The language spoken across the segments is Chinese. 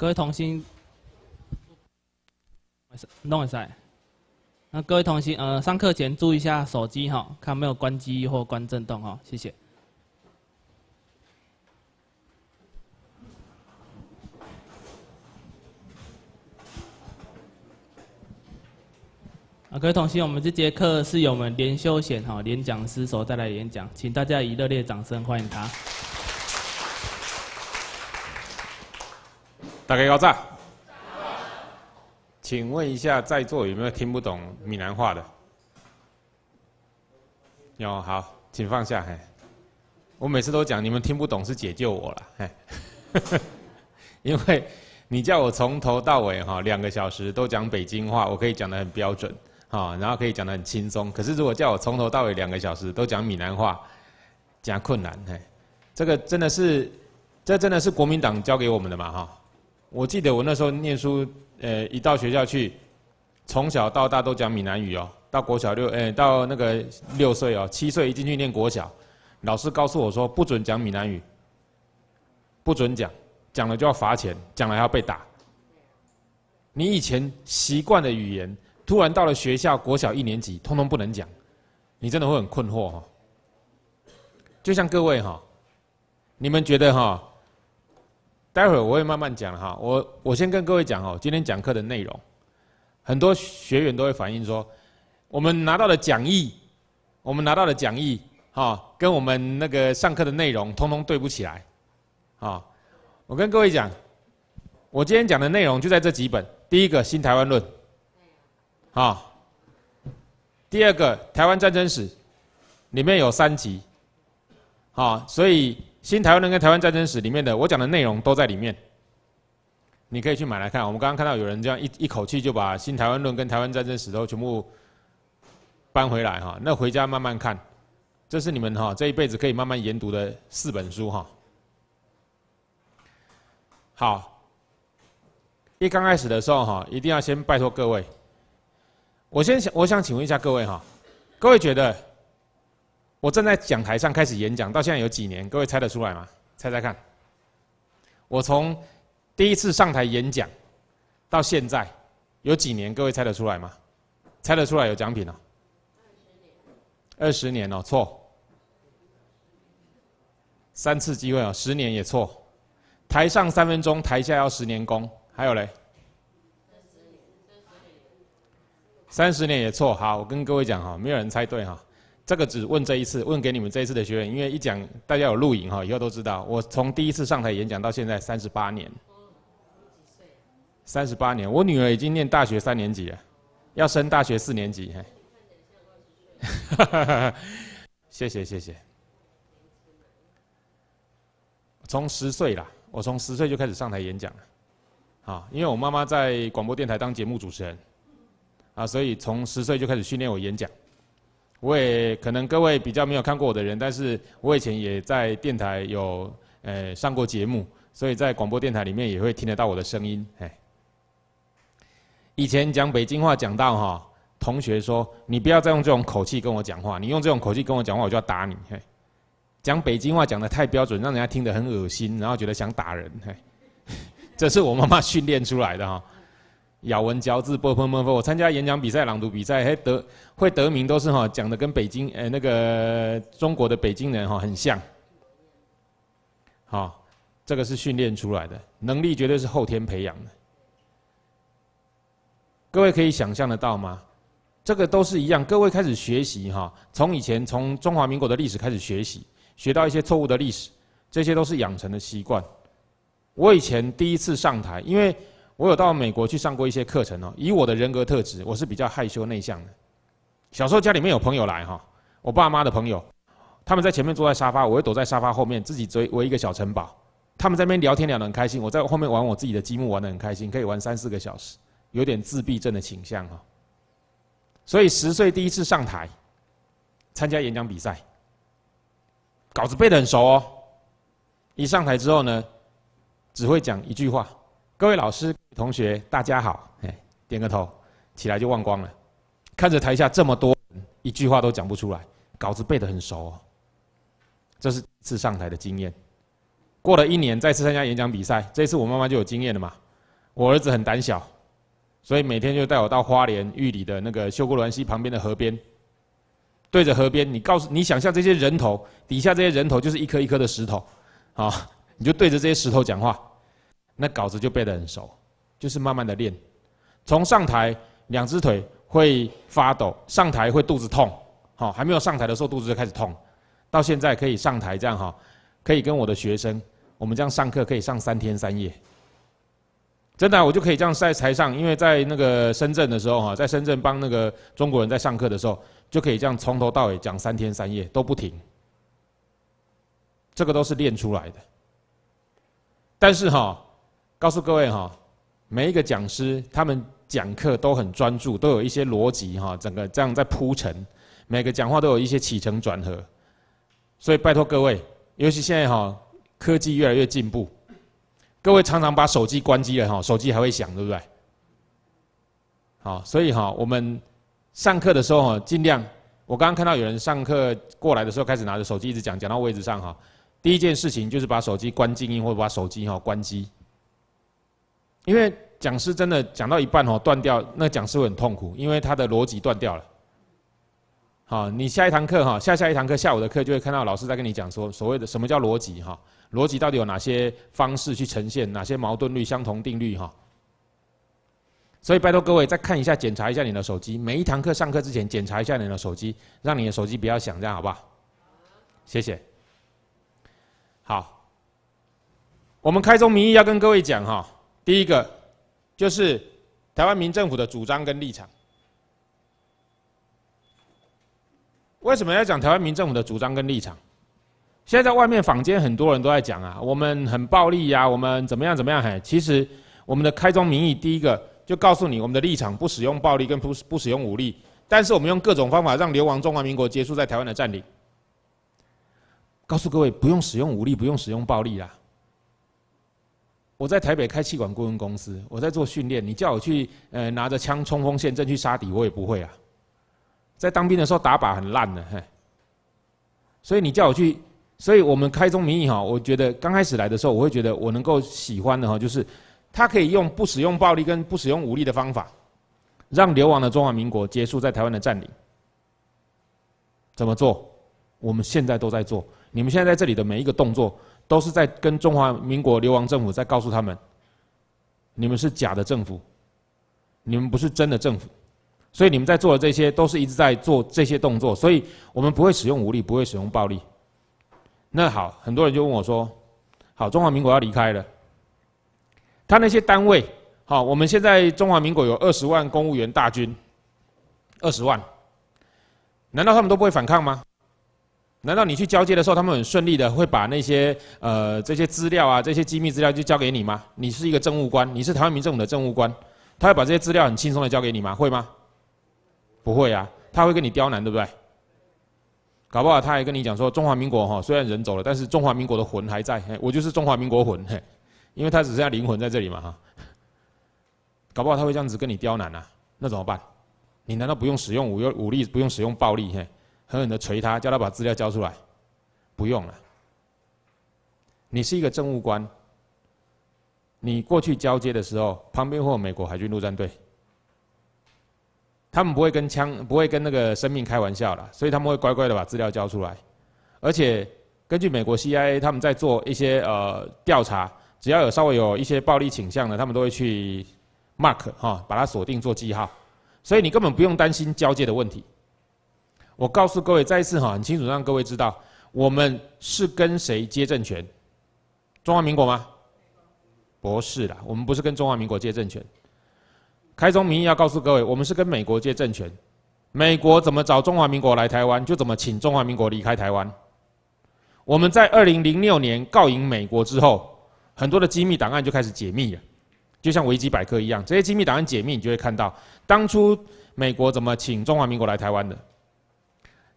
各位同心，弄一下。那各位同心，呃，上课前注意一下手机哈，看没有关机或关震动哈，谢谢。啊，各位同学，我们这节课是由我们连修贤哈连讲师所带来演讲，请大家以热烈掌声欢迎他。大家要站？请问一下，在座有没有听不懂闽南话的？有，好，请放下。嘿，我每次都讲，你们听不懂是解救我了。嘿，因为你叫我从头到尾哈两个小时都讲北京话，我可以讲得很标准，啊，然后可以讲得很轻松。可是如果叫我从头到尾两个小时都讲闽南话，加困难。嘿，这个真的是，这真的是国民党教给我们的嘛？哈。我记得我那时候念书，呃，一到学校去，从小到大都讲闽南语哦。到国小六，呃，到那个六岁哦，七岁一进去念国小，老师告诉我说不准讲闽南语，不准讲，讲了就要罚钱，讲了还要被打。你以前习惯的语言，突然到了学校国小一年级，通通不能讲，你真的会很困惑哈。就像各位哈，你们觉得哈？待会儿我会慢慢讲哈，我我先跟各位讲哦，今天讲课的内容，很多学员都会反映说，我们拿到的讲义，我们拿到的讲义，哈，跟我们那个上课的内容，通通对不起来，啊，我跟各位讲，我今天讲的内容就在这几本，第一个《新台湾论》，啊，第二个《台湾战争史》，里面有三集，啊，所以。《新台湾论》跟《台湾战争史》里面的，我讲的内容都在里面，你可以去买来看。我们刚刚看到有人这样一一口气就把《新台湾论》跟《台湾战争史》都全部搬回来哈，那回家慢慢看，这是你们哈这一辈子可以慢慢研读的四本书哈。好，一刚开始的时候哈，一定要先拜托各位，我先想，我想请问一下各位哈，各位觉得？我站在讲台上开始演讲，到现在有几年？各位猜得出来吗？猜猜看。我从第一次上台演讲到现在有几年？各位猜得出来吗？猜得出来有奖品哦。二十年，二十年哦，错。三次机会哦，十年也错。台上三分钟，台下要十年功。还有嘞。三十年，三十年，三十年也错。好，我跟各位讲哈，没有人猜对哈。这个只问这一次，问给你们这一次的学员，因为一讲大家有录影哈，以后都知道。我从第一次上台演讲到现在三十八年，三十八年，我女儿已经念大学三年级了，要升大学四年级。谢谢谢谢。从十岁啦，我从十岁就开始上台演讲了，啊，因为我妈妈在广播电台当节目主持人，啊，所以从十岁就开始训练我演讲。我也可能各位比较没有看过我的人，但是我以前也在电台有呃上过节目，所以在广播电台里面也会听得到我的声音。哎，以前讲北京话讲到哈，同学说你不要再用这种口气跟我讲话，你用这种口气跟我讲话我就要打你。哎，讲北京话讲得太标准，让人家听得很恶心，然后觉得想打人。哎，这是我妈妈训练出来的哈。咬文嚼字，波波波波。我参加演讲比赛、朗读比赛，还得会得名，都是哈讲的跟北京呃那个中国的北京人哈很像。好，这个是训练出来的，能力绝对是后天培养的。各位可以想象得到吗？这个都是一样。各位开始学习哈，从以前从中华民国的历史开始学习，学到一些错误的历史，这些都是养成的习惯。我以前第一次上台，因为。我有到美国去上过一些课程哦。以我的人格特质，我是比较害羞内向的。小时候家里面有朋友来哈，我爸妈的朋友，他们在前面坐在沙发，我会躲在沙发后面，自己追围一个小城堡。他们在那边聊天聊得很开心，我在后面玩我自己的积木，玩得很开心，可以玩三四个小时，有点自闭症的倾向哦。所以十岁第一次上台，参加演讲比赛，稿子背得很熟哦。一上台之后呢，只会讲一句话。各位老师、同学，大家好！哎，点个头，起来就忘光了。看着台下这么多，一句话都讲不出来，稿子背得很熟。哦。这是次上台的经验。过了一年，再次参加演讲比赛，这次我妈妈就有经验了嘛。我儿子很胆小，所以每天就带我到花莲玉里的那个秀姑峦溪旁边的河边，对着河边，你告诉你想象这些人头底下这些人头就是一颗一颗的石头，啊，你就对着这些石头讲话。那稿子就背得很熟，就是慢慢的练，从上台两只腿会发抖，上台会肚子痛，好还没有上台的时候肚子就开始痛，到现在可以上台这样哈，可以跟我的学生，我们这样上课可以上三天三夜，真的我就可以这样在台上，因为在那个深圳的时候哈，在深圳帮那个中国人在上课的时候，就可以这样从头到尾讲三天三夜都不停，这个都是练出来的，但是哈。告诉各位哈，每一个讲师他们讲课都很专注，都有一些逻辑哈，整个这样在铺陈，每个讲话都有一些起承转合。所以拜托各位，尤其现在哈科技越来越进步，各位常常把手机关机了哈，手机还会响对不对？好，所以哈我们上课的时候哈，尽量我刚刚看到有人上课过来的时候开始拿着手机一直讲，讲到位置上哈，第一件事情就是把手机关静音或者把手机哈关机。因为讲师真的讲到一半哦，断掉，那讲师会很痛苦，因为他的逻辑断掉了。好，你下一堂课哈，下下一堂课下午的课就会看到老师在跟你讲说，所谓的什么叫逻辑哈，逻辑到底有哪些方式去呈现，哪些矛盾率、相同定律哈。所以拜托各位再看一下，检查一下你的手机，每一堂课上课之前检查一下你的手机，让你的手机不要响，这样好不好？谢谢。好，我们开宗明义要跟各位讲哈。第一个就是台湾民政府的主张跟立场。为什么要讲台湾民政府的主张跟立场？现在在外面坊间很多人都在讲啊，我们很暴力呀，我们怎么样怎么样？嘿，其实我们的开宗明义，第一个就告诉你我们的立场，不使用暴力跟不不使用武力，但是我们用各种方法让流亡中华民国结束在台湾的占领。告诉各位，不用使用武力，不用使用暴力啦。我在台北开气管顾问公司，我在做训练。你叫我去，呃，拿着枪冲锋陷阵去杀敌，我也不会啊。在当兵的时候打靶很烂的，嘿。所以你叫我去，所以我们开中民义哈，我觉得刚开始来的时候，我会觉得我能够喜欢的哈，就是他可以用不使用暴力跟不使用武力的方法，让流亡的中华民国结束在台湾的占领。怎么做？我们现在都在做。你们现在在这里的每一个动作。都是在跟中华民国流亡政府在告诉他们，你们是假的政府，你们不是真的政府，所以你们在做的这些都是一直在做这些动作，所以我们不会使用武力，不会使用暴力。那好，很多人就问我说，好，中华民国要离开了，他那些单位，好，我们现在中华民国有二十万公务员大军，二十万，难道他们都不会反抗吗？难道你去交接的时候，他们很顺利的会把那些呃这些资料啊，这些机密资料就交给你吗？你是一个政务官，你是台湾民政的政务官，他会把这些资料很轻松的交给你吗？会吗？不会啊，他会跟你刁难，对不对？搞不好他还跟你讲说中华民国哈，虽然人走了，但是中华民国的魂还在，我就是中华民国魂，嘿，因为他只剩下灵魂在这里嘛哈。搞不好他会这样子跟你刁难啊，那怎么办？你难道不用使用武用武力，不用使用暴力嘿？狠狠的捶他，叫他把资料交出来。不用了，你是一个政务官，你过去交接的时候，旁边会有美国海军陆战队，他们不会跟枪不会跟那个生命开玩笑了，所以他们会乖乖的把资料交出来。而且根据美国 CIA，他们在做一些呃调查，只要有稍微有一些暴力倾向的，他们都会去 mark 哈，把它锁定做记号，所以你根本不用担心交接的问题。我告诉各位，再一次哈，很清楚让各位知道，我们是跟谁接政权？中华民国吗？不是的，我们不是跟中华民国接政权。开宗明义要告诉各位，我们是跟美国接政权。美国怎么找中华民国来台湾，就怎么请中华民国离开台湾。我们在二零零六年告赢美国之后，很多的机密档案就开始解密了，就像维基百科一样，这些机密档案解密，你就会看到当初美国怎么请中华民国来台湾的。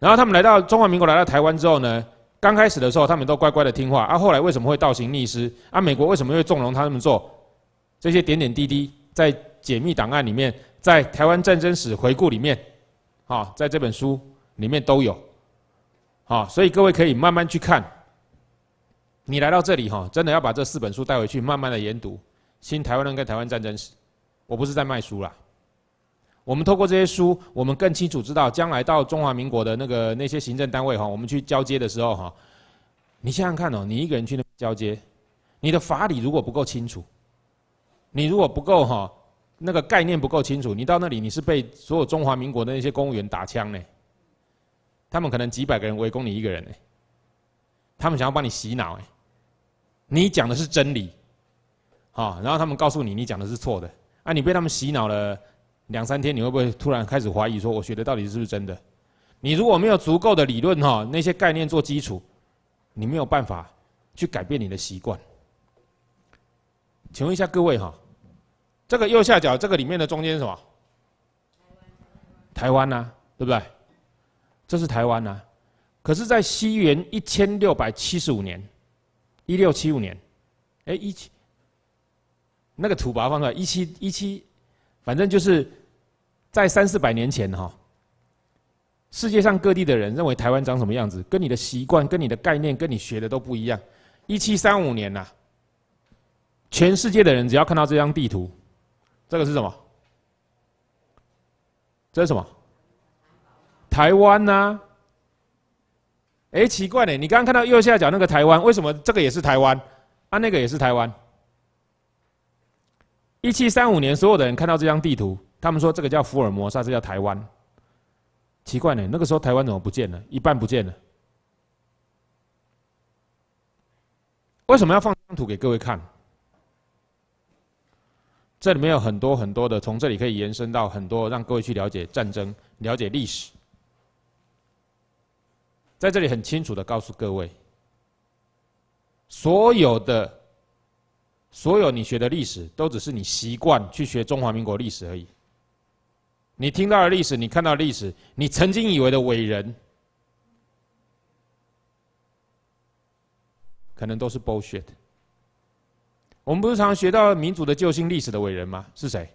然后他们来到中华民国，来到台湾之后呢？刚开始的时候，他们都乖乖的听话。啊，后来为什么会倒行逆施？啊，美国为什么会纵容他这么做？这些点点滴滴，在解密档案里面，在台湾战争史回顾里面，啊，在这本书里面都有。啊，所以各位可以慢慢去看。你来到这里哈，真的要把这四本书带回去，慢慢的研读《新台湾人》跟《台湾战争史》。我不是在卖书啦。我们透过这些书，我们更清楚知道将来到中华民国的那个那些行政单位哈，我们去交接的时候哈，你想想看哦，你一个人去交接，你的法理如果不够清楚，你如果不够哈，那个概念不够清楚，你到那里你是被所有中华民国的那些公务员打枪呢，他们可能几百个人围攻你一个人呢，他们想要帮你洗脑哎，你讲的是真理，好，然后他们告诉你你讲的是错的，啊，你被他们洗脑了。两三天你会不会突然开始怀疑？说我学的到底是不是真的？你如果没有足够的理论哈，那些概念做基础，你没有办法去改变你的习惯。请问一下各位哈，这个右下角这个里面的中间什么？台湾呐，对不对？这是台湾呐。可是，在西元一千六百七十五年，一六七五年，哎，一七那个土它放出来，一七一七。反正就是在三四百年前哈，世界上各地的人认为台湾长什么样子，跟你的习惯、跟你的概念、跟你学的都不一样。一七三五年呐，全世界的人只要看到这张地图，这个是什么？这是什么？台湾呐？哎，奇怪呢，你刚刚看到右下角那个台湾，为什么这个也是台湾？啊，那个也是台湾？一七三五年，所有的人看到这张地图，他们说这个叫福尔摩沙，这叫台湾。奇怪呢，那个时候台湾怎么不见了？一半不见了。为什么要放张图给各位看？这里面有很多很多的，从这里可以延伸到很多，让各位去了解战争，了解历史。在这里很清楚的告诉各位，所有的。所有你学的历史，都只是你习惯去学中华民国历史而已。你听到的历史，你看到的历史，你曾经以为的伟人，可能都是 bullshit。我们不是常学到民族的救星、历史的伟人吗？是谁？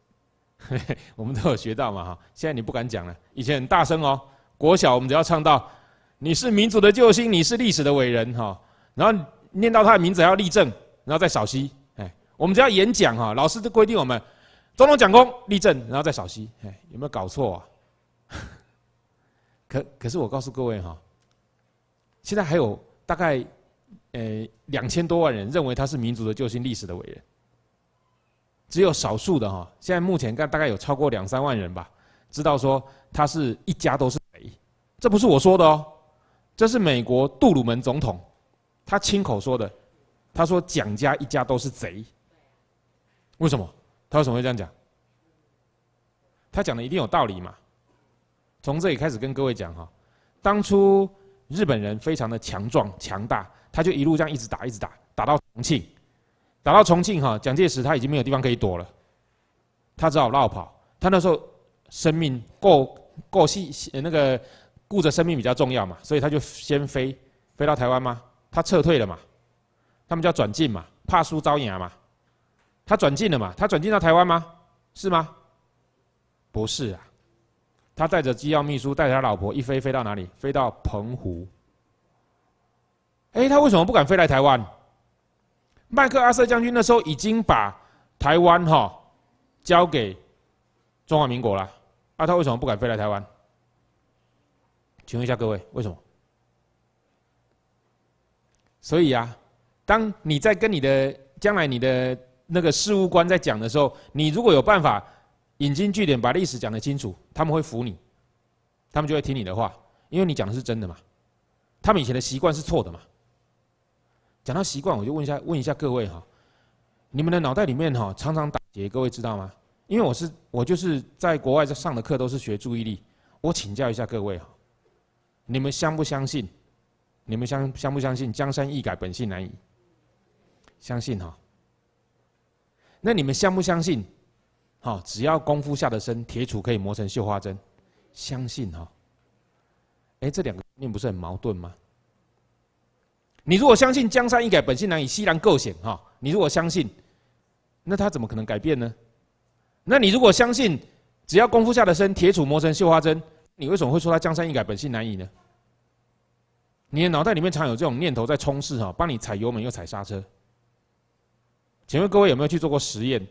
我们都有学到嘛哈。现在你不敢讲了，以前很大声哦。国小我们只要唱到，你是民族的救星，你是历史的伟人哈。然后念到他的名字还要立正。然后再扫息，哎，我们只要演讲哈，老师都规定我们，总统讲功，立正，然后再扫息，哎，有没有搞错啊？可可是我告诉各位哈，现在还有大概呃两千多万人认为他是民族的救星、历史的伟人。只有少数的哈，现在目前大概有超过两三万人吧，知道说他是一家都是贼，这不是我说的哦，这是美国杜鲁门总统，他亲口说的。他说：“蒋家一家都是贼。”为什么？他为什么会这样讲？他讲的一定有道理嘛？从这里开始跟各位讲哈，当初日本人非常的强壮强大，他就一路这样一直打，一直打，打到重庆，打到重庆哈，蒋介石他已经没有地方可以躲了，他只好绕跑。他那时候生命够够细，那个顾着生命比较重要嘛，所以他就先飞飞到台湾嘛，他撤退了嘛。他们叫转进嘛，怕输遭牙嘛，他转进了嘛，他转进到台湾吗？是吗？不是啊，他带着机要秘书，带着他老婆，一飞飞到哪里？飞到澎湖。哎，他为什么不敢飞来台湾？麦克阿瑟将军那时候已经把台湾哈交给中华民国了，啊，他为什么不敢飞来台湾？请问一下各位，为什么？所以啊。当你在跟你的将来你的那个事务官在讲的时候，你如果有办法引经据典把历史讲得清楚，他们会服你，他们就会听你的话，因为你讲的是真的嘛。他们以前的习惯是错的嘛。讲到习惯，我就问一下问一下各位哈，你们的脑袋里面哈常常打结，各位知道吗？因为我是我就是在国外在上的课都是学注意力，我请教一下各位哈，你们相不相信？你们相相不相信江山易改本性难移？相信哈，那你们相不相信？哈，只要功夫下得深，铁杵可以磨成绣花针。相信哈。哎，这两个面不是很矛盾吗？你如果相信江山易改，本性难移，西南个性哈，你如果相信，那他怎么可能改变呢？那你如果相信只要功夫下得深，铁杵磨成绣花针，你为什么会说他江山易改，本性难移呢？你的脑袋里面常有这种念头在冲斥哈，帮你踩油门又踩刹车。请问各位有没有去做过实验？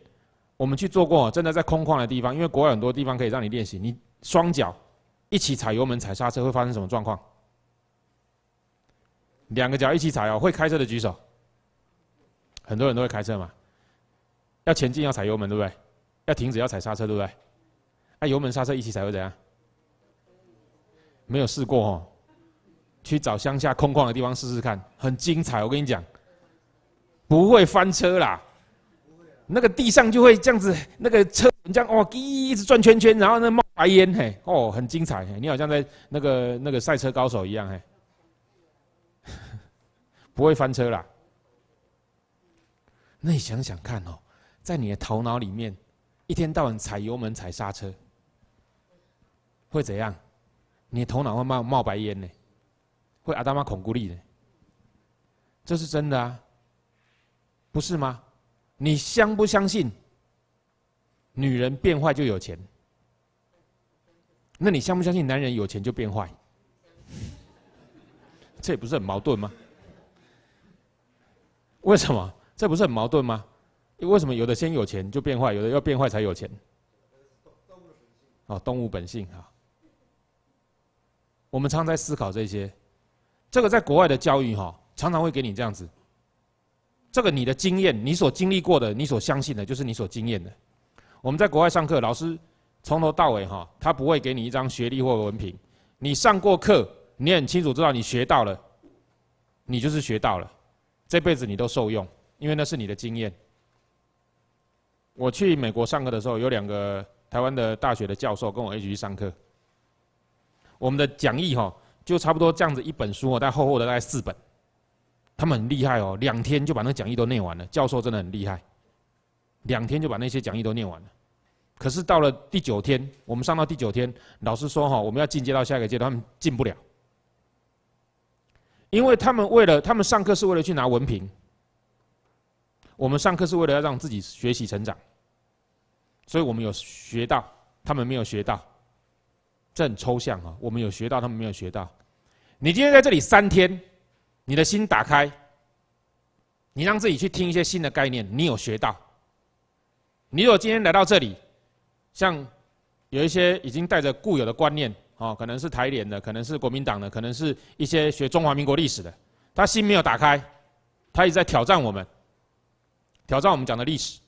我们去做过，真的在空旷的地方，因为国外很多地方可以让你练习。你双脚一起踩油门踩刹车，会发生什么状况？两个脚一起踩哦，会开车的举手。很多人都会开车嘛，要前进要踩油门对不对？要停止要踩刹车对不对？那油门刹车一起踩会怎样？没有试过哦，去找乡下空旷的地方试试看，很精彩，我跟你讲，不会翻车啦。那个地上就会这样子，那个车这样哦，一直转圈圈，然后那冒白烟嘿，哦，很精彩，你好像在那个那个赛车高手一样嘿，不会翻车啦。那你想想看哦，在你的头脑里面，一天到晚踩油门踩刹车，会怎样？你的头脑会冒冒白烟呢，会阿达玛孔古力的，这是真的啊，不是吗？你相不相信，女人变坏就有钱？那你相不相信男人有钱就变坏？这也不是很矛盾吗？为什么这不是很矛盾吗？为什么有的先有钱就变坏，有的要变坏才有钱？哦，动物本性啊！我们常在思考这些。这个在国外的教育哈，常常会给你这样子。这个你的经验，你所经历过的，你所相信的，就是你所经验的。我们在国外上课，老师从头到尾哈，他不会给你一张学历或文凭。你上过课，你很清楚知道你学到了，你就是学到了，这辈子你都受用，因为那是你的经验。我去美国上课的时候，有两个台湾的大学的教授跟我一起去上课。我们的讲义哈，就差不多这样子一本书，但厚厚的大概四本。他们很厉害哦，两天就把那讲义都念完了。教授真的很厉害，两天就把那些讲义都念完了。可是到了第九天，我们上到第九天，老师说哈，我们要进阶到下一个阶段，他们进不了，因为他们为了他们上课是为了去拿文凭，我们上课是为了要让自己学习成长，所以我们有学到，他们没有学到，这很抽象哦。我们有学到，他们没有学到。你今天在这里三天。你的心打开，你让自己去听一些新的概念，你有学到。你如果今天来到这里，像有一些已经带着固有的观念，哦，可能是台联的，可能是国民党的，可能是一些学中华民国历史的，他心没有打开，他一直在挑战我们，挑战我们讲的历史。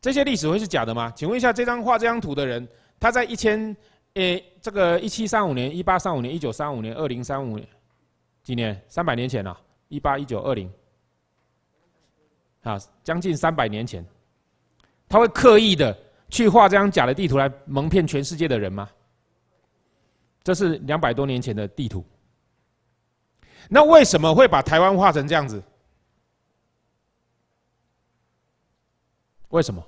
这些历史会是假的吗？请问一下，这张画这张图的人，他在一千。诶，这个一七三五年、一八三五年、一九三五年、二零三五年，几年？三百年前了，一八、一九、二零，啊，将近三百年前，他会刻意的去画这张假的地图来蒙骗全世界的人吗？这是两百多年前的地图。那为什么会把台湾画成这样子？为什么？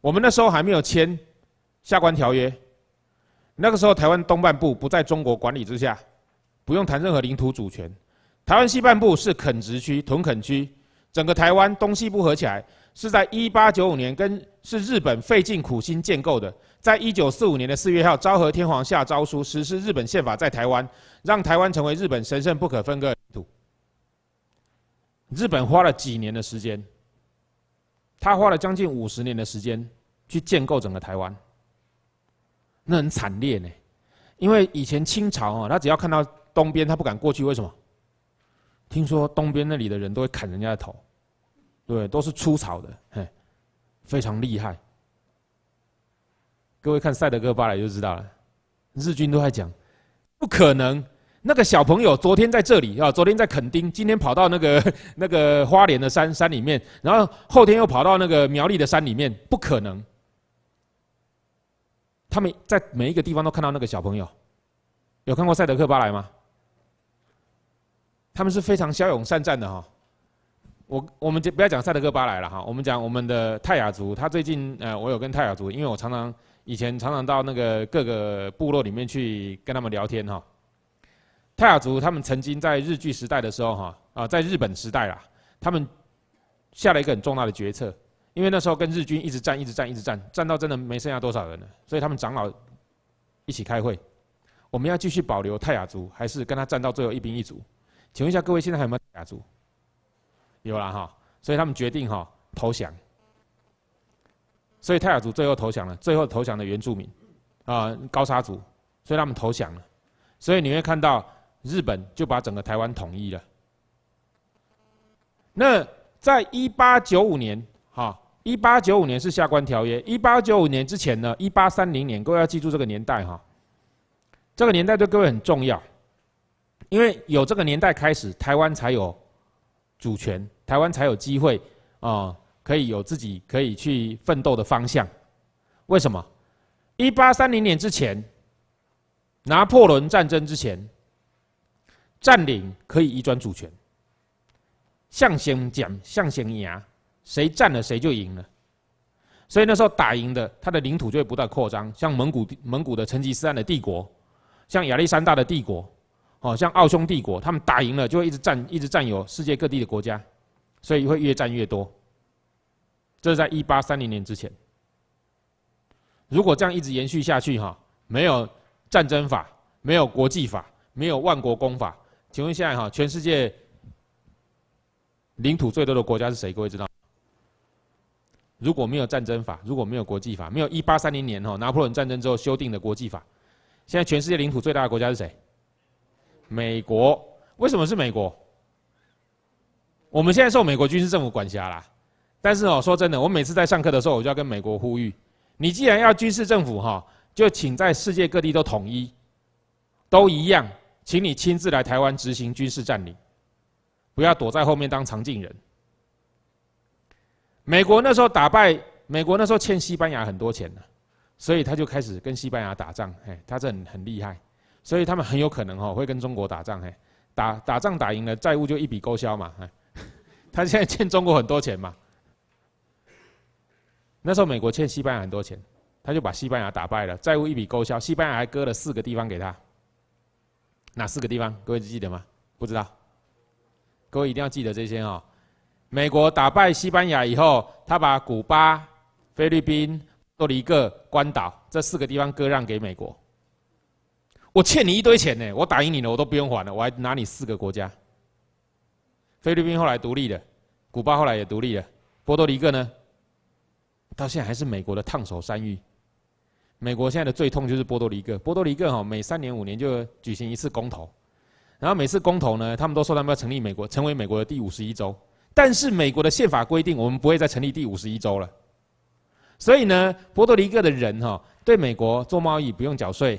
我们那时候还没有签《下关条约》。那个时候，台湾东半部不在中国管理之下，不用谈任何领土主权。台湾西半部是垦殖区、屯垦区，整个台湾东西部合起来，是在一八九五年跟是日本费尽苦心建构的。在一九四五年的四月号，昭和天皇下诏书实施日本宪法在台湾，让台湾成为日本神圣不可分割的领土。日本花了几年的时间，他花了将近五十年的时间去建构整个台湾。那很惨烈呢，因为以前清朝啊，他只要看到东边，他不敢过去。为什么？听说东边那里的人都会砍人家的头，对，都是出草的，嘿，非常厉害。各位看赛德哥巴莱》就知道了，日军都在讲，不可能。那个小朋友昨天在这里啊，昨天在垦丁，今天跑到那个 那个花莲的山山里面，然后后天又跑到那个苗栗的山里面，不可能。他们在每一个地方都看到那个小朋友，有看过赛德克巴莱吗？他们是非常骁勇善战的哈。我我们就不要讲赛德克巴莱了哈，我们讲我们的泰雅族。他最近呃，我有跟泰雅族，因为我常常以前常常到那个各个部落里面去跟他们聊天哈。泰雅族他们曾经在日据时代的时候哈啊，在日本时代啦，他们下了一个很重大的决策。因为那时候跟日军一直战，一直战，一直战，战到真的没剩下多少人了，所以他们长老一起开会，我们要继续保留泰雅族，还是跟他战到最后一兵一卒？请问一下各位，现在还有没有泰雅族？有了哈，所以他们决定哈投降。所以泰雅族最后投降了，最后投降的原住民，啊高沙族，所以他们投降了。所以你会看到日本就把整个台湾统一了。那在1895年。一八九五年是《下关条约》。一八九五年之前呢？一八三零年，各位要记住这个年代哈，这个年代对各位很重要，因为有这个年代开始，台湾才有主权，台湾才有机会啊，可以有自己可以去奋斗的方向。为什么？一八三零年之前，拿破仑战争之前，占领可以移转主权，先向先赢。谁占了谁就赢了，所以那时候打赢的，他的领土就会不断扩张，像蒙古蒙古的成吉思汗的帝国，像亚历山大的帝国，哦，像奥匈帝国，他们打赢了就会一直占，一直占有世界各地的国家，所以会越占越多。这是在一八三零年之前。如果这样一直延续下去，哈，没有战争法，没有国际法，没有万国公法，请问现在哈，全世界领土最多的国家是谁？各位知道？如果没有战争法，如果没有国际法，没有一八三零年哈拿破仑战争之后修订的国际法，现在全世界领土最大的国家是谁？美国？为什么是美国？我们现在受美国军事政府管辖啦。但是哦，说真的，我每次在上课的时候，我就要跟美国呼吁：你既然要军事政府哈，就请在世界各地都统一，都一样，请你亲自来台湾执行军事占领，不要躲在后面当常进人。美国那时候打败美国那时候欠西班牙很多钱呢，所以他就开始跟西班牙打仗，哎，他很很厉害，所以他们很有可能哦会跟中国打仗，哎，打打仗打赢了债务就一笔勾销嘛，哎，他现在欠中国很多钱嘛。那时候美国欠西班牙很多钱，他就把西班牙打败了，债务一笔勾销，西班牙还割了四个地方给他。哪四个地方？各位记得吗？不知道，各位一定要记得这些哦。美国打败西班牙以后，他把古巴、菲律宾、多黎各、关岛这四个地方割让给美国。我欠你一堆钱呢，我打赢你了，我都不用还了，我还拿你四个国家。菲律宾后来独立了，古巴后来也独立了，波多黎各呢，到现在还是美国的烫手山芋。美国现在的最痛就是波多黎各，波多黎各哈每三年五年就举行一次公投，然后每次公投呢，他们都说他们要成立美国，成为美国的第五十一州。但是美国的宪法规定，我们不会再成立第五十一州了。所以呢，波多黎各的人哈，对美国做贸易不用缴税，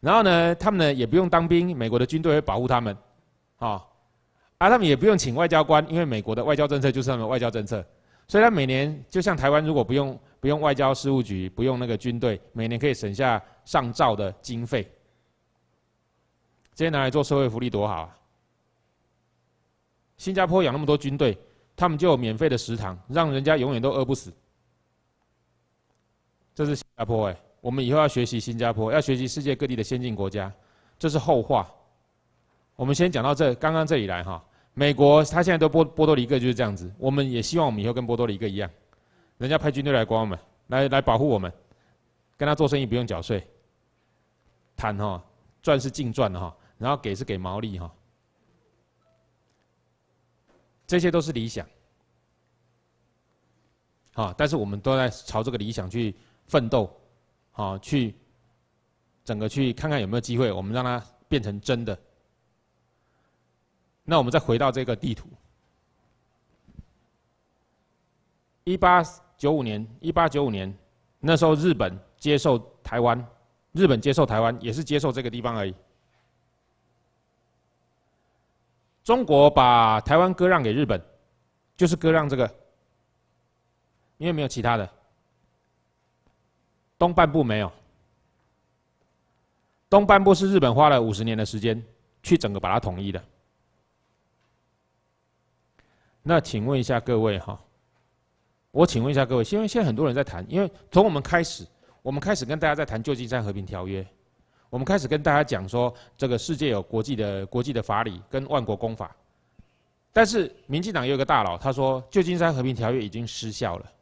然后呢，他们呢也不用当兵，美国的军队会保护他们，啊，而他们也不用请外交官，因为美国的外交政策就是他们的外交政策。所以，他每年就像台湾，如果不用不用外交事务局，不用那个军队，每年可以省下上兆的经费，直接拿来做社会福利多好啊！新加坡养那么多军队。他们就有免费的食堂，让人家永远都饿不死。这是新加坡哎，我们以后要学习新加坡，要学习世界各地的先进国家。这是后话，我们先讲到这。刚刚这里来哈，美国他现在都波波多黎各就是这样子，我们也希望我们以后跟波多黎各一样，人家派军队来管我们，来来保护我们，跟他做生意不用缴税，贪哈赚是净赚哈，然后给是给毛利哈。这些都是理想，啊！但是我们都在朝这个理想去奋斗，啊！去整个去看看有没有机会，我们让它变成真的。那我们再回到这个地图，一八九五年，一八九五年那时候，日本接受台湾，日本接受台湾也是接受这个地方而已。中国把台湾割让给日本，就是割让这个，因为没有其他的，东半部没有，东半部是日本花了五十年的时间去整个把它统一的。那请问一下各位哈，我请问一下各位，因为现在很多人在谈，因为从我们开始，我们开始跟大家在谈《旧金山和平条约》。我们开始跟大家讲说，这个世界有国际的国际的法理跟万国公法，但是民进党有一个大佬他说，旧金山和平条约已经失效了。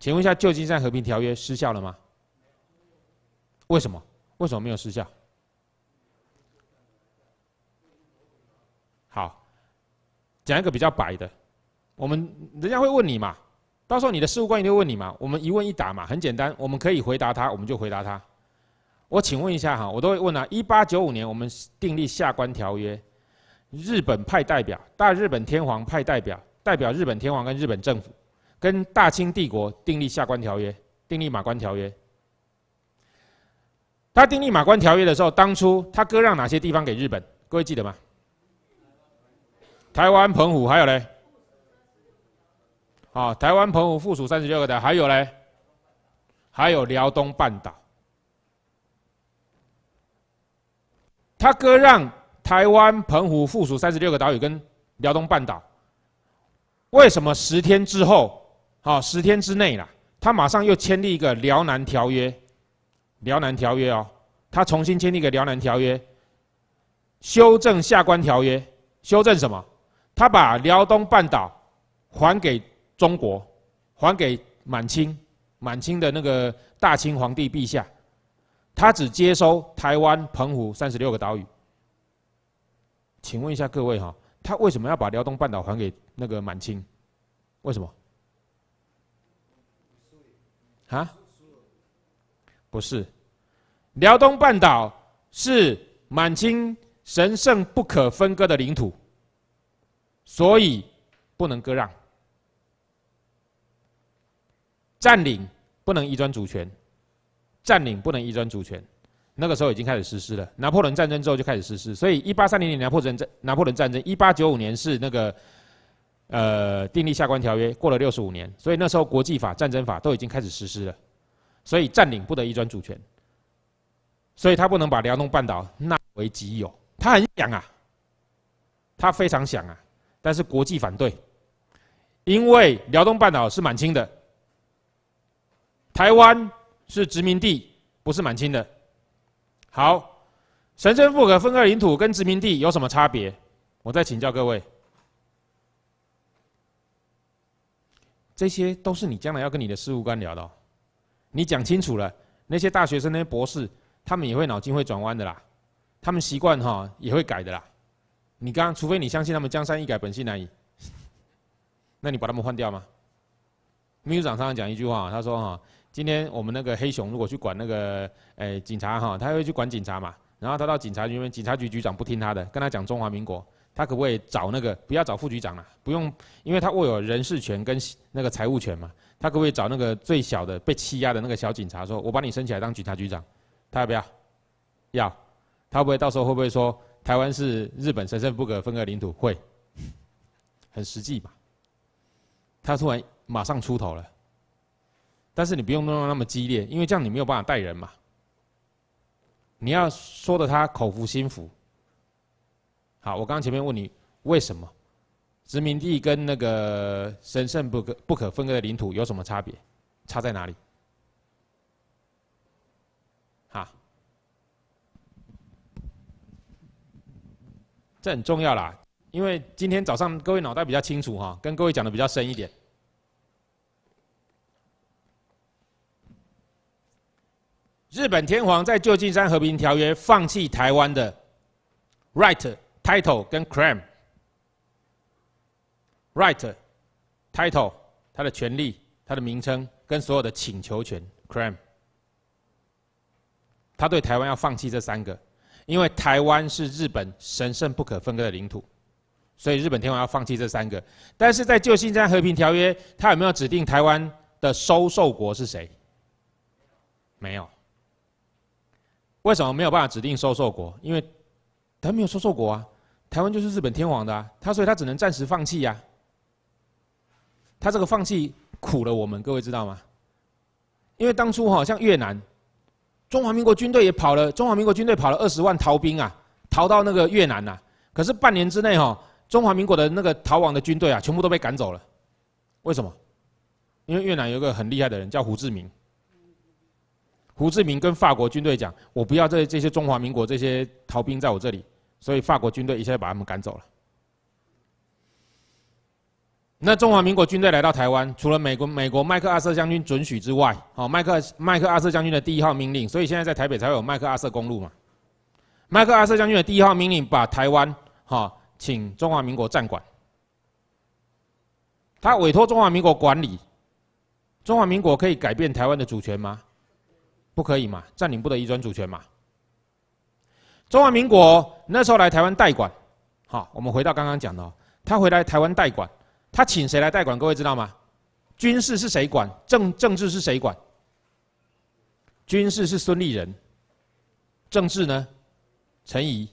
请问一下，旧金山和平条约失效了吗？为什么？为什么没有失效？好，讲一个比较白的，我们人家会问你嘛，到时候你的事务官定会问你嘛，我们一问一答嘛，很简单，我们可以回答他，我们就回答他。我请问一下哈，我都会问啦。一八九五年，我们订立下关条约，日本派代表，大日本天皇派代表，代表日本天皇跟日本政府，跟大清帝国订立下关条约，订立马关条约。他订立马关条约的时候，当初他割让哪些地方给日本？各位记得吗？台湾澎湖，还有嘞，啊，台湾澎湖附属三十六个岛，还有嘞，还有辽东半岛。他割让台湾、澎湖附属三十六个岛屿跟辽东半岛，为什么十天之后，好，十天之内啦，他马上又签订一个《辽南条约》。《辽南条约》哦，他重新签订一个《辽南条约》，修正《下关条约》，修正什么？他把辽东半岛还给中国，还给满清，满清的那个大清皇帝陛下。他只接收台湾、澎湖三十六个岛屿。请问一下各位哈，他为什么要把辽东半岛还给那个满清？为什么？啊？不是，辽东半岛是满清神圣不可分割的领土，所以不能割让，占领不能移转主权。占领不能移转主权，那个时候已经开始实施了。拿破仑战争之后就开始实施，所以一八三零年拿破仑战拿破仑战争，一八九五年是那个呃订立下关条约，过了六十五年，所以那时候国际法、战争法都已经开始实施了。所以占领不得移转主权，所以他不能把辽东半岛纳为己有。他很想啊，他非常想啊，但是国际反对，因为辽东半岛是满清的，台湾。是殖民地，不是满清的。好，神圣不可分割领土跟殖民地有什么差别？我再请教各位，这些都是你将来要跟你的事务官聊的。你讲清楚了，那些大学生、那些博士，他们也会脑筋会转弯的啦。他们习惯哈，也会改的啦。你刚，除非你相信他们江山易改，本性难移，那你把他们换掉吗？秘书长常常讲一句话，他说哈。今天我们那个黑熊如果去管那个诶警察哈，他会去管警察嘛？然后他到警察局里面，警察局局长不听他的，跟他讲中华民国，他可不可以找那个不要找副局长了，不用，因为他握有人事权跟那个财务权嘛，他可不可以找那个最小的被欺压的那个小警察说，我把你升起来当警察局长，他要不要？要，他会不会到时候会不会说台湾是日本神圣不可分割领土？会，很实际嘛。他突然马上出头了。但是你不用弄那么激烈，因为这样你没有办法带人嘛。你要说的他口服心服。好，我刚前面问你为什么殖民地跟那个神圣不可不可分割的领土有什么差别？差在哪里？好，这很重要啦，因为今天早上各位脑袋比较清楚哈，跟各位讲的比较深一点。日本天皇在旧金山和平条约放弃台湾的 right title 跟 claim right title 他的权利、他的名称跟所有的请求权 claim，他对台湾要放弃这三个，因为台湾是日本神圣不可分割的领土，所以日本天皇要放弃这三个。但是在旧金山和平条约，他有没有指定台湾的收受国是谁？没有。为什么没有办法指定收受国？因为，他没有收受国啊，台湾就是日本天皇的啊，他所以他只能暂时放弃呀。他这个放弃苦了我们，各位知道吗？因为当初哈像越南，中华民国军队也跑了，中华民国军队跑了二十万逃兵啊，逃到那个越南呐。可是半年之内哈，中华民国的那个逃亡的军队啊，全部都被赶走了。为什么？因为越南有个很厉害的人叫胡志明。胡志明跟法国军队讲：“我不要这这些中华民国这些逃兵在我这里。”所以法国军队一下把他们赶走了。那中华民国军队来到台湾，除了美国美国麦克阿瑟将军准许之外，好，麦克麦克阿瑟将军的第一号命令，所以现在在台北才会有麦克阿瑟公路嘛。麦克阿瑟将军的第一号命令，把台湾哈请中华民国暂管。他委托中华民国管理，中华民国可以改变台湾的主权吗？不可以嘛？占领不得移转主权嘛。中华民国那时候来台湾代管，好，我们回到刚刚讲的，他回来台湾代管，他请谁来代管？各位知道吗？军事是谁管？政政治是谁管？军事是孙立人，政治呢，陈仪。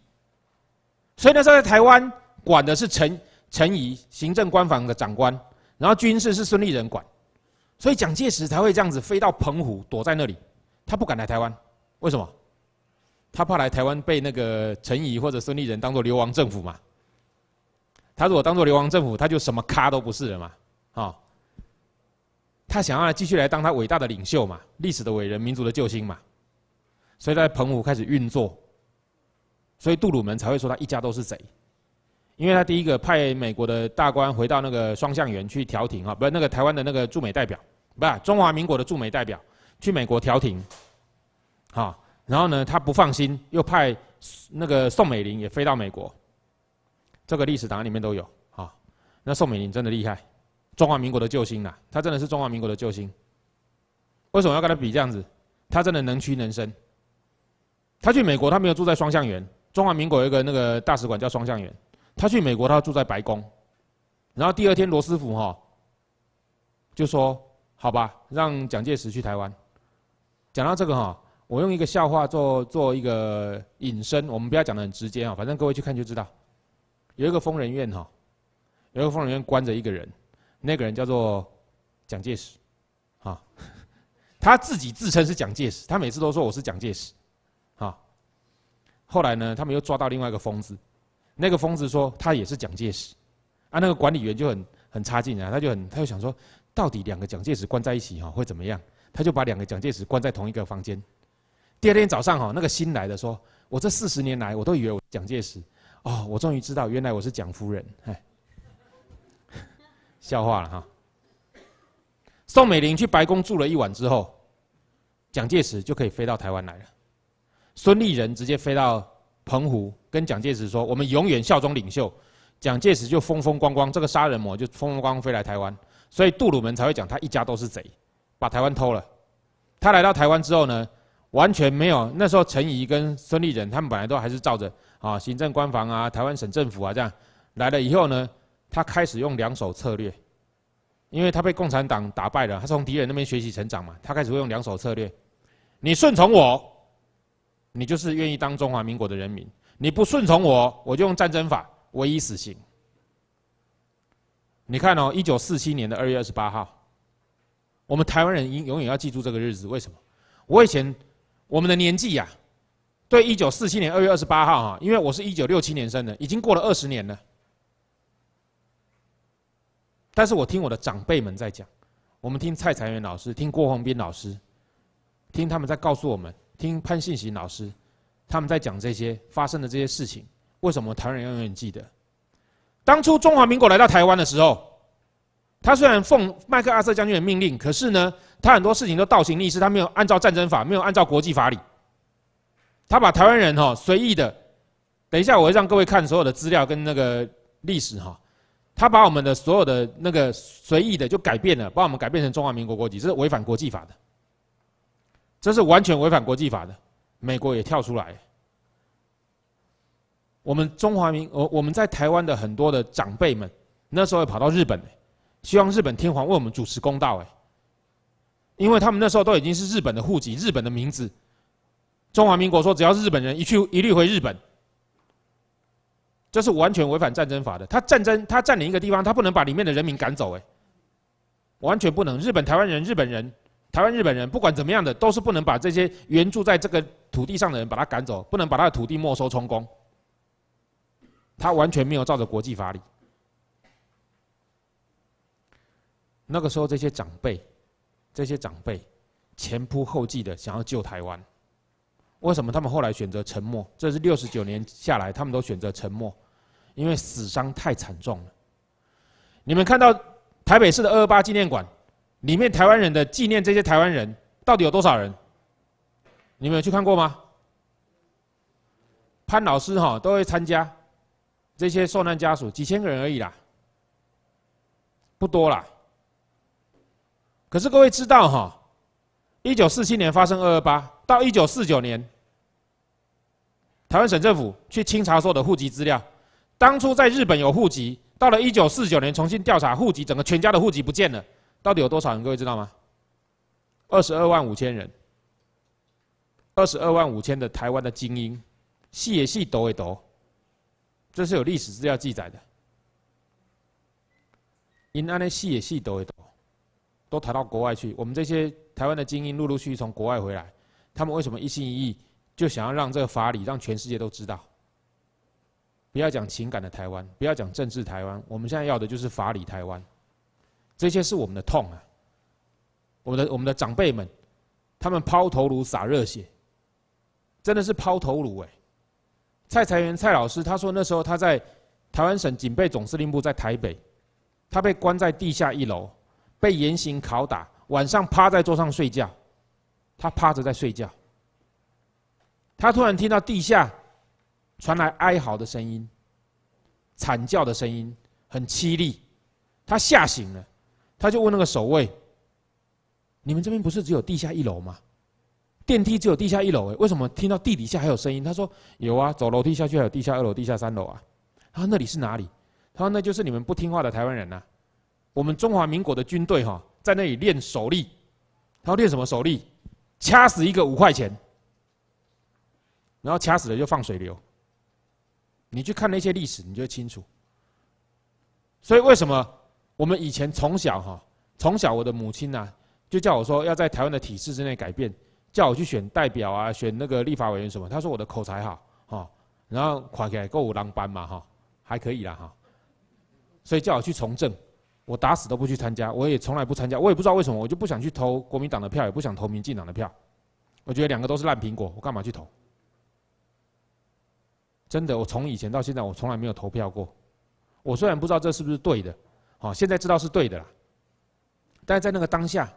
所以那时候在台湾管的是陈陈仪，行政官房的长官，然后军事是孙立人管，所以蒋介石才会这样子飞到澎湖躲在那里。他不敢来台湾，为什么？他怕来台湾被那个陈仪或者孙立人当做流亡政府嘛。他如果当做流亡政府，他就什么咖都不是了嘛，啊。他想要继续来当他伟大的领袖嘛，历史的伟人，民族的救星嘛。所以在澎湖开始运作，所以杜鲁门才会说他一家都是贼，因为他第一个派美国的大官回到那个双向园去调停啊，不是那个台湾的那个驻美代表，不是中华民国的驻美代表。去美国调停，啊，然后呢，他不放心，又派那个宋美龄也飞到美国。这个历史档案里面都有，啊，那宋美龄真的厉害，中华民国的救星呐，她真的是中华民国的救星。为什么要跟他比这样子？他真的能屈能伸。他去美国，他没有住在双向园，中华民国有一个那个大使馆叫双向园，他去美国，他住在白宫。然后第二天，罗斯福哈就说：“好吧，让蒋介石去台湾。”讲到这个哈，我用一个笑话做做一个引申，我们不要讲的很直接啊，反正各位去看就知道。有一个疯人院哈，有一个疯人院关着一个人，那个人叫做蒋介石，啊，他自己自称是蒋介石，他每次都说我是蒋介石，哈。后来呢，他们又抓到另外一个疯子，那个疯子说他也是蒋介石，啊，那个管理员就很很差劲啊，他就很他就想说，到底两个蒋介石关在一起哈会怎么样？他就把两个蒋介石关在同一个房间。第二天早上哈，那个新来的说：“我这四十年来，我都以为我蒋介石，哦，我终于知道，原来我是蒋夫人。”哎，笑话了哈。宋美龄去白宫住了一晚之后，蒋介石就可以飞到台湾来了。孙立人直接飞到澎湖，跟蒋介石说：“我们永远效忠领袖。”蒋介石就风风光光，这个杀人魔就风风光光飞来台湾。所以杜鲁门才会讲他一家都是贼。把台湾偷了，他来到台湾之后呢，完全没有那时候陈仪跟孙立人他们本来都还是照着啊行政官房啊台湾省政府啊这样来了以后呢，他开始用两手策略，因为他被共产党打败了，他从敌人那边学习成长嘛，他开始会用两手策略，你顺从我，你就是愿意当中华民国的人民；你不顺从我，我就用战争法，唯一死刑。你看哦，一九四七年的二月二十八号。我们台湾人应永远要记住这个日子，为什么？我以前我们的年纪呀，对一九四七年二月二十八号啊，因为我是一九六七年生的，已经过了二十年了。但是我听我的长辈们在讲，我们听蔡才元老师、听郭宏斌老师，听他们在告诉我们，听潘信行老师，他们在讲这些发生的这些事情，为什么台湾人要永远记得？当初中华民国来到台湾的时候。他虽然奉麦克阿瑟将军的命令，可是呢，他很多事情都倒行逆施，他没有按照战争法，没有按照国际法理。他把台湾人哈随意的，等一下我会让各位看所有的资料跟那个历史哈，他把我们的所有的那个随意的就改变了，把我们改变成中华民国国籍，这是违反国际法的，这是完全违反国际法的。美国也跳出来，我们中华民我我们在台湾的很多的长辈们那时候也跑到日本。希望日本天皇为我们主持公道哎，因为他们那时候都已经是日本的户籍、日本的名字。中华民国说，只要是日本人，一去一律回日本。这是完全违反战争法的。他战争，他占领一个地方，他不能把里面的人民赶走哎，完全不能。日本台湾人、日本人、台湾日本人，不管怎么样的，都是不能把这些原住在这个土地上的人把他赶走，不能把他的土地没收充公。他完全没有照着国际法理。那个时候，这些长辈，这些长辈前仆后继的想要救台湾，为什么他们后来选择沉默？这是六十九年下来，他们都选择沉默，因为死伤太惨重了。你们看到台北市的二二八纪念馆，里面台湾人的纪念这些台湾人，到底有多少人？你们有去看过吗？潘老师哈都会参加，这些受难家属几千个人而已啦，不多啦。可是各位知道哈，一九四七年发生二二八，到一九四九年，台湾省政府去清查所有的户籍资料，当初在日本有户籍，到了一九四九年重新调查户籍，整个全家的户籍不见了，到底有多少人？各位知道吗？二十二万五千人，二十二万五千的台湾的精英，细也细，抖也抖，这是有历史资料记载的。因安的细也细，躲也躲。都逃到国外去。我们这些台湾的精英陆陆续续从国外回来，他们为什么一心一意就想要让这个法理让全世界都知道？不要讲情感的台湾，不要讲政治台湾，我们现在要的就是法理台湾。这些是我们的痛啊！我们的我们的长辈们，他们抛头颅洒热血，真的是抛头颅哎。蔡才元蔡老师他说那时候他在台湾省警备总司令部在台北，他被关在地下一楼。被严刑拷打，晚上趴在桌上睡觉，他趴着在睡觉。他突然听到地下传来哀嚎的声音、惨叫的声音，很凄厉。他吓醒了，他就问那个守卫：“你们这边不是只有地下一楼吗？电梯只有地下一楼诶，为什么听到地底下还有声音？”他说：“有啊，走楼梯下去还有地下二楼、地下三楼啊。”他说：“那里是哪里？”他说：“那就是你们不听话的台湾人呐。”我们中华民国的军队哈，在那里练手力，他练什么手力？掐死一个五块钱，然后掐死了就放水流。你去看那些历史，你就清楚。所以为什么我们以前从小哈，从小我的母亲呢，就叫我说要在台湾的体制之内改变，叫我去选代表啊，选那个立法委员什么？他说我的口才好哈，然后夸起来够五郎班嘛哈，还可以啦哈，所以叫我去从政。我打死都不去参加，我也从来不参加，我也不知道为什么，我就不想去投国民党的票，也不想投民进党的票。我觉得两个都是烂苹果，我干嘛去投？真的，我从以前到现在，我从来没有投票过。我虽然不知道这是不是对的，好，现在知道是对的啦。但是在那个当下，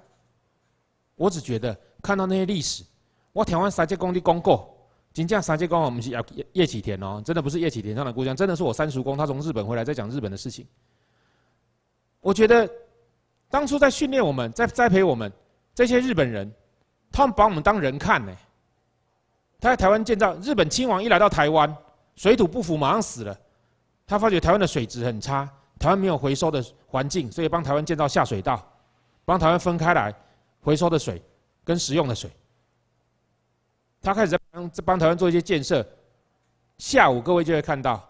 我只觉得看到那些历史，我台完三届公的公告，金价三届公我们是叶叶启田哦，真的不是叶启田上的故乡，真的是我三叔公，他从日本回来在讲日本的事情。我觉得当初在训练我们，在栽培我们这些日本人，他们把我们当人看呢。他在台湾建造日本亲王一来到台湾，水土不服马上死了。他发觉台湾的水质很差，台湾没有回收的环境，所以帮台湾建造下水道，帮台湾分开来回收的水跟使用的水。他开始在帮台湾做一些建设，下午各位就会看到。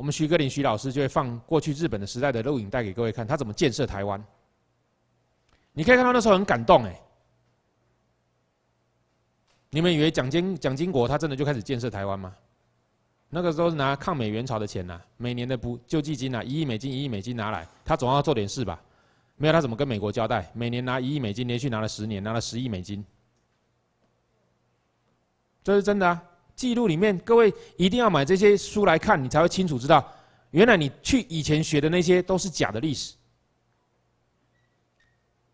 我们徐克林徐老师就会放过去日本的时代的录影带给各位看，他怎么建设台湾。你可以看到那时候很感动哎。你们以为蒋经蒋经国他真的就开始建设台湾吗？那个时候是拿抗美援朝的钱呐，每年的补救济金啊，一亿美金一亿美金拿来，他总要做点事吧？没有他怎么跟美国交代？每年拿一亿美金，连续拿了十年，拿了十亿美金。这是真的。啊。记录里面，各位一定要买这些书来看，你才会清楚知道，原来你去以前学的那些都是假的历史。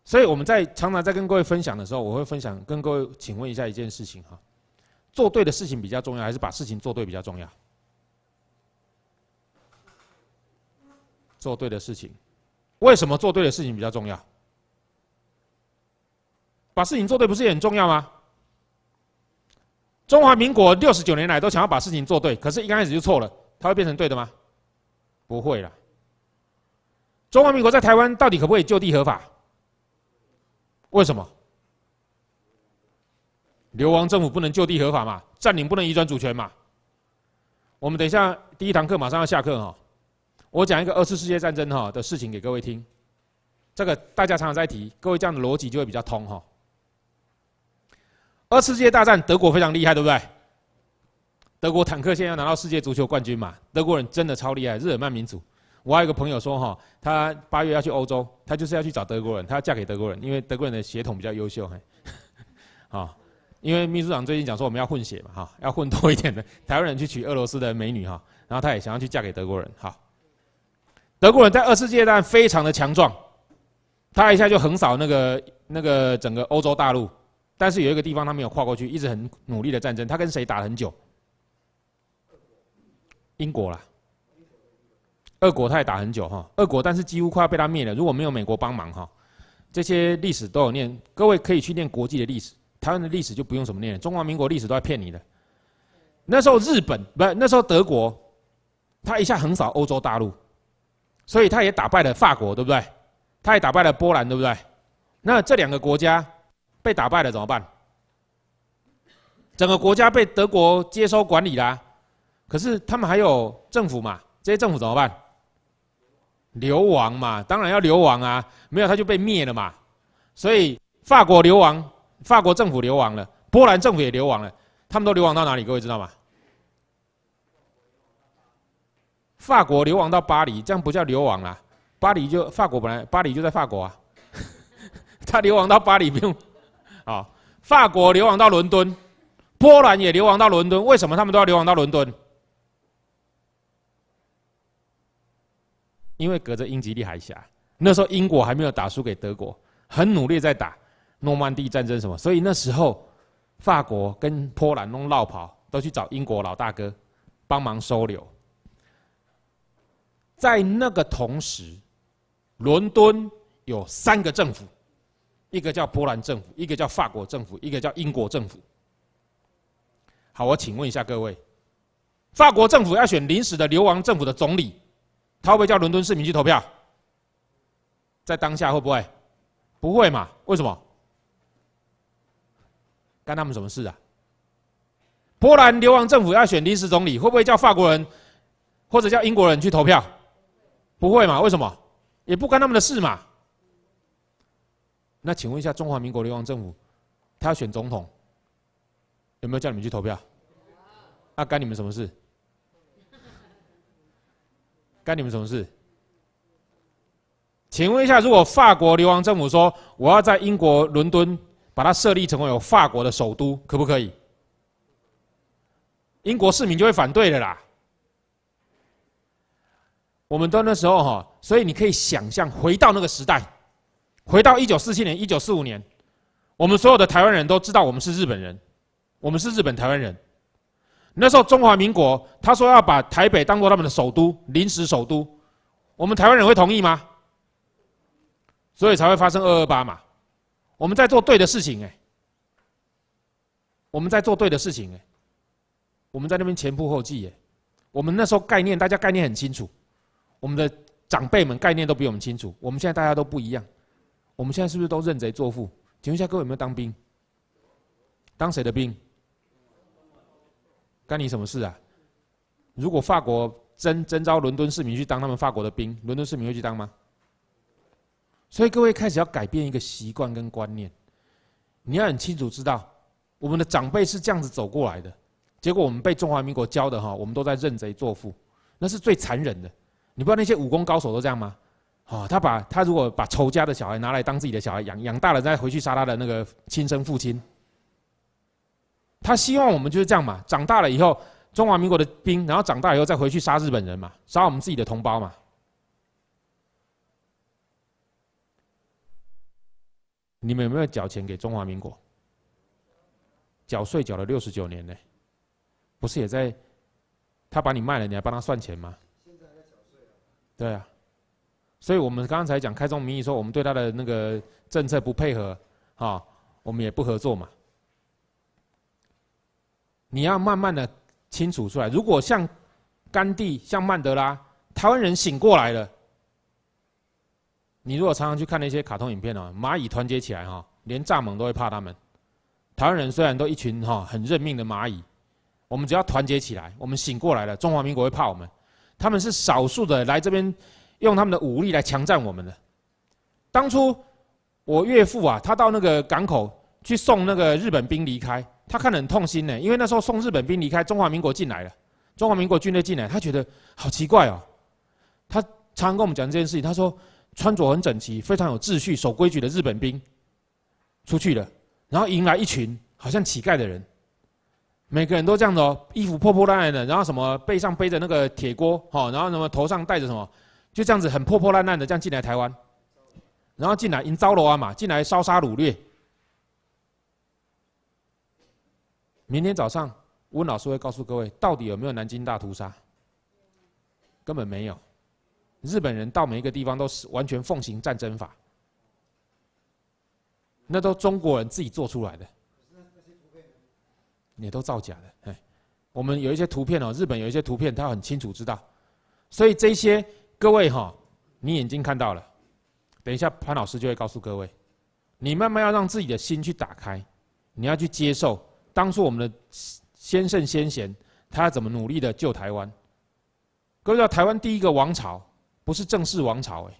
所以我们在常常在跟各位分享的时候，我会分享跟各位请问一下一件事情哈：做对的事情比较重要，还是把事情做对比较重要？做对的事情，为什么做对的事情比较重要？把事情做对不是也很重要吗？中华民国六十九年来都想要把事情做对，可是，一开始就错了，它会变成对的吗？不会啦。中华民国在台湾到底可不可以就地合法？为什么？流亡政府不能就地合法嘛？占领不能移转主权嘛？我们等一下第一堂课马上要下课哈，我讲一个二次世界战争哈的事情给各位听，这个大家常常在提，各位这样的逻辑就会比较通哈。二次世界大战，德国非常厉害，对不对？德国坦克现在要拿到世界足球冠军嘛？德国人真的超厉害，日耳曼民族。我还有一个朋友说哈，他八月要去欧洲，他就是要去找德国人，他要嫁给德国人，因为德国人的血统比较优秀。哈，好，因为秘书长最近讲说我们要混血嘛，哈，要混多一点的。台湾人去娶俄罗斯的美女哈，然后他也想要去嫁给德国人。哈，德国人在二次世界大战非常的强壮，他一下就横扫那个那个整个欧洲大陆。但是有一个地方他没有跨过去，一直很努力的战争，他跟谁打了很久？英国啦，俄国他也打很久哈，俄国但是几乎快要被他灭了，如果没有美国帮忙哈，这些历史都有念，各位可以去念国际的历史，台湾的历史就不用什么念，中华民国历史都在骗你的。那时候日本不那时候德国，他一下横扫欧洲大陆，所以他也打败了法国对不对？他也打败了波兰对不对？那这两个国家？被打败了怎么办？整个国家被德国接收管理啦。可是他们还有政府嘛？这些政府怎么办？流亡嘛，当然要流亡啊。没有他就被灭了嘛。所以法国流亡，法国政府流亡了，波兰政府也流亡了。他们都流亡到哪里？各位知道吗？法国流亡到巴黎，这样不叫流亡啦。巴黎就法国本来巴黎就在法国啊，他流亡到巴黎不用。啊！法国流亡到伦敦，波兰也流亡到伦敦。为什么他们都要流亡到伦敦？因为隔着英吉利海峡，那时候英国还没有打输给德国，很努力在打诺曼底战争什么。所以那时候，法国跟波兰弄绕跑，都去找英国老大哥帮忙收留。在那个同时，伦敦有三个政府。一个叫波兰政府，一个叫法国政府，一个叫英国政府。好，我请问一下各位，法国政府要选临时的流亡政府的总理，他会不会叫伦敦市民去投票？在当下会不会？不会嘛？为什么？干他们什么事啊？波兰流亡政府要选临时总理，会不会叫法国人或者叫英国人去投票？不会嘛？为什么？也不干他们的事嘛。那请问一下，中华民国流亡政府，他要选总统，有没有叫你们去投票？那干你们什么事？干你们什么事？请问一下，如果法国流亡政府说我要在英国伦敦把它设立成为有法国的首都，可不可以？英国市民就会反对的啦。我们端的时候哈，所以你可以想象回到那个时代。回到一九四七年、一九四五年，我们所有的台湾人都知道我们是日本人，我们是日本台湾人。那时候中华民国他说要把台北当做他们的首都，临时首都，我们台湾人会同意吗？所以才会发生二二八嘛。我们在做对的事情哎，我们在做对的事情哎，我们在那边前仆后继哎，我们那时候概念大家概念很清楚，我们的长辈们概念都比我们清楚，我们现在大家都不一样。我们现在是不是都认贼作父？请问一下各位有没有当兵？当谁的兵？干你什么事啊？如果法国征征召伦敦市民去当他们法国的兵，伦敦市民会去当吗？所以各位开始要改变一个习惯跟观念，你要很清楚知道，我们的长辈是这样子走过来的，结果我们被中华民国教的哈，我们都在认贼作父，那是最残忍的。你不知道那些武功高手都这样吗？哦，他把他如果把仇家的小孩拿来当自己的小孩养养大了，再回去杀他的那个亲生父亲。他希望我们就是这样嘛，长大了以后，中华民国的兵，然后长大以后再回去杀日本人嘛，杀我们自己的同胞嘛。你们有没有缴钱给中华民国？缴税缴了六十九年呢，不是也在？他把你卖了，你还帮他算钱吗？现在在缴税对啊。所以我们刚才讲开宗明义说，我们对他的那个政策不配合，哈，我们也不合作嘛。你要慢慢的清楚出来。如果像甘地、像曼德拉，台湾人醒过来了。你如果常常去看那些卡通影片哦，蚂蚁团结起来哈，连蚱蜢都会怕他们。台湾人虽然都一群哈很认命的蚂蚁，我们只要团结起来，我们醒过来了，中华民国会怕我们。他们是少数的来这边。用他们的武力来强占我们的。当初我岳父啊，他到那个港口去送那个日本兵离开，他看得很痛心呢。因为那时候送日本兵离开，中华民国进来了，中华民国军队进来，他觉得好奇怪哦。他常跟我们讲这件事情，他说穿着很整齐、非常有秩序、守规矩的日本兵出去了，然后迎来一群好像乞丐的人，每个人都这样子哦，衣服破破烂烂的，然后什么背上背着那个铁锅，哈，然后什么头上戴着什么。就这样子很破破烂烂的这样进来台湾，然后进来，因招罗啊嘛，进来烧杀掳掠。明天早上，温老师会告诉各位，到底有没有南京大屠杀？根本没有，日本人到每一个地方都是完全奉行战争法，那都中国人自己做出来的，也都造假的。哎，我们有一些图片哦，日本有一些图片，他很清楚知道，所以这些。各位哈，你眼睛看到了，等一下潘老师就会告诉各位，你慢慢要让自己的心去打开，你要去接受当初我们的先圣先贤他怎么努力的救台湾。各位知道台湾第一个王朝不是正式王朝哎，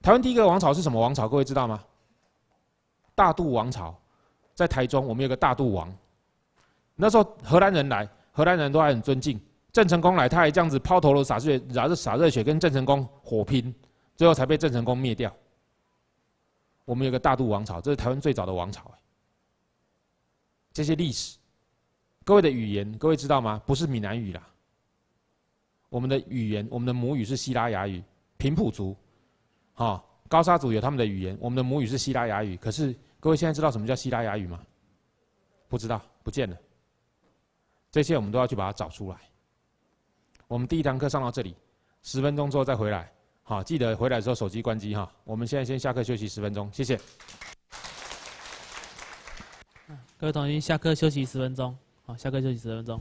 台湾第一个王朝是什么王朝？各位知道吗？大渡王朝，在台中我们有个大渡王，那时候荷兰人来，荷兰人都还很尊敬。郑成功来，他还这样子抛头颅洒血，然后洒热血跟郑成功火拼，最后才被郑成功灭掉。我们有个大渡王朝，这是台湾最早的王朝。这些历史，各位的语言，各位知道吗？不是闽南语啦。我们的语言，我们的母语是希拉雅语。平埔族，啊，高沙族有他们的语言。我们的母语是希拉雅语。可是，各位现在知道什么叫希拉雅语吗？不知道，不见了。这些我们都要去把它找出来。我们第一堂课上到这里，十分钟之后再回来。好，记得回来的时候手机关机哈。我们现在先下课休息十分钟，谢谢。各位同学下课休息十分钟，好，下课休息十分钟。